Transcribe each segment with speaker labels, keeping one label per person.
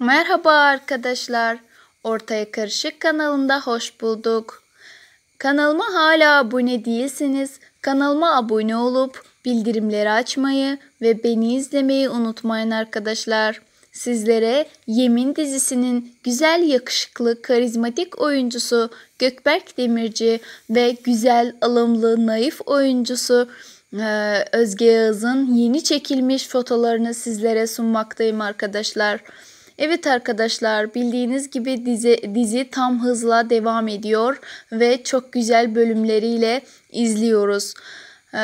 Speaker 1: Merhaba arkadaşlar. Ortaya Karışık kanalında hoş bulduk. Kanalıma hala abone değilseniz kanalıma abone olup bildirimleri açmayı ve beni izlemeyi unutmayın arkadaşlar. Sizlere Yemin dizisinin güzel yakışıklı karizmatik oyuncusu Gökberk Demirci ve güzel alımlı naif oyuncusu e, Özge Yağız'ın yeni çekilmiş fotolarını sizlere sunmaktayım arkadaşlar. Evet arkadaşlar bildiğiniz gibi dizi, dizi tam hızla devam ediyor ve çok güzel bölümleriyle izliyoruz. Ee,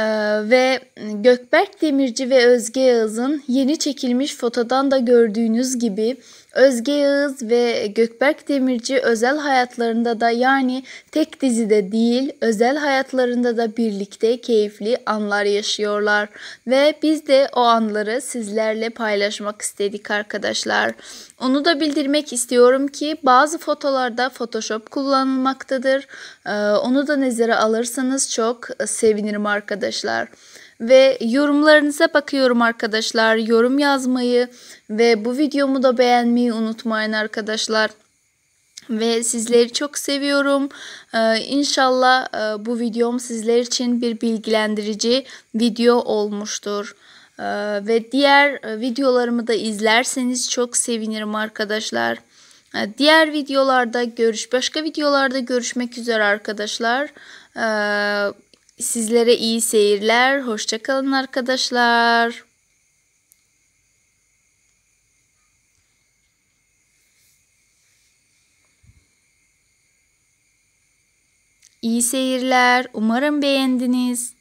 Speaker 1: ve Gökberk Demirci ve Özge Yağız'ın yeni çekilmiş fotodan da gördüğünüz gibi Özge Yağız ve Gökberk Demirci özel hayatlarında da yani tek dizide değil özel hayatlarında da birlikte keyifli anlar yaşıyorlar. Ve biz de o anları sizlerle paylaşmak istedik arkadaşlar. Onu da bildirmek istiyorum ki bazı fotolarda Photoshop kullanılmaktadır. Ee, onu da nezere alırsanız çok sevinirim arkadaşlar arkadaşlar. Ve yorumlarınıza bakıyorum arkadaşlar. Yorum yazmayı ve bu videomu da beğenmeyi unutmayın arkadaşlar. Ve sizleri çok seviyorum. Ee, inşallah e, bu videom sizler için bir bilgilendirici video olmuştur. Ee, ve diğer e, videolarımı da izlerseniz çok sevinirim arkadaşlar. Ee, diğer videolarda görüş, başka videolarda görüşmek üzere arkadaşlar. Ee, Sizlere iyi seyirler. Hoşçakalın arkadaşlar. İyi seyirler. Umarım beğendiniz.